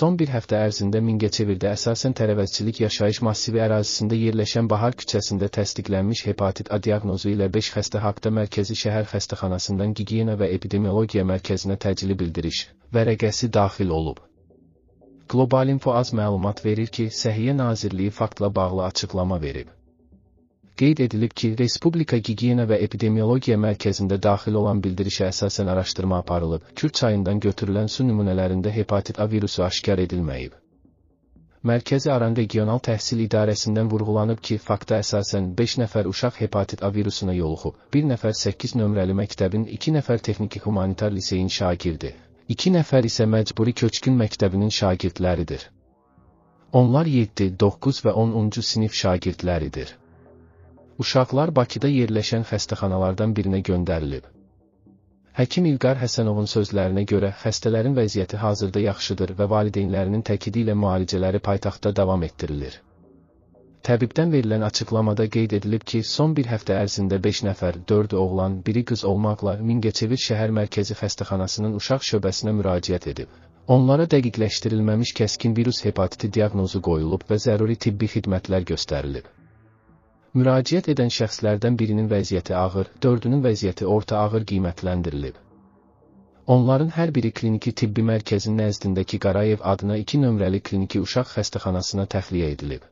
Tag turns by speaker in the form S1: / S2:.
S1: Son bir həftə ərzində Mingəçevirdə əsasən tərəvəzçilik yaşayış massivi ərazisində yerləşən Bahar küçəsində təsdiqlənmiş hepatit A diaqnozu ilə 5 xəstə haqda Mərkəzi Şəhər Xəstəxanasından Gigiyena və Epidemiologiya Mərkəzinə təcili bildiriş vərəqəsi daxil olub. Global Info az məlumat verir ki, Səhiyyə Nazirliyi faktla bağlı açıqlama verib qeyd edilib ki, Respublika Gigiyena və Epidemiologiya Mərkəzində daxil olan bildirişə əsasən araşdırma aparılıb, Kür çayından götürülən su nümunələrində hepatit A virusu aşkar edilməyib. Mərkəzi Aran Regional Təhsil İdarəsindən vurğulanıb ki, fakta əsasən 5 nəfər uşaq hepatit A virusuna yoluxub, 1 nəfər 8 nömrəli məktəbin, 2 nəfər texniki humanitar liseyin şagirdi, 2 nəfər isə məcburi köçkün məktəbinin şagirdləridir. Onlar 7, 9 və 10-cu sinif şagirdləridir. Uşaqlar Bakıda yerləşən xəstəxanalardan birinə göndərilib. Həkim İlqar Həsənovun sözlərinə görə xəstələrin vəziyyəti hazırda yaxşıdır və valideynlərinin təkidi ilə müalicələri paytaxtda davam etdirilir. Təbibdən verilən açıqlamada qeyd edilib ki, son bir həftə ərzində 5 nəfər, 4 oğlan, biri qız olmaqla Mingəçevir şəhər mərkəzi xəstəxanasının uşaq şöbəsinə müraciət edib. Onlara dəqiqləşdirilməmiş kəskin virus hepatiti diaqnozu qoyulub və zəruri tibbi xidmətlər göstərilib. Müraciət edən şəxslərdən birinin vəziyyəti ağır, dördünün vəziyyəti orta ağır qiymətləndirilib. Onların hər biri Kliniki Tibbi Mərkəzin nəzdindəki Qarayev adına 2 nömrəli Kliniki Uşaq Xəstəxanasına təxliyə edilib.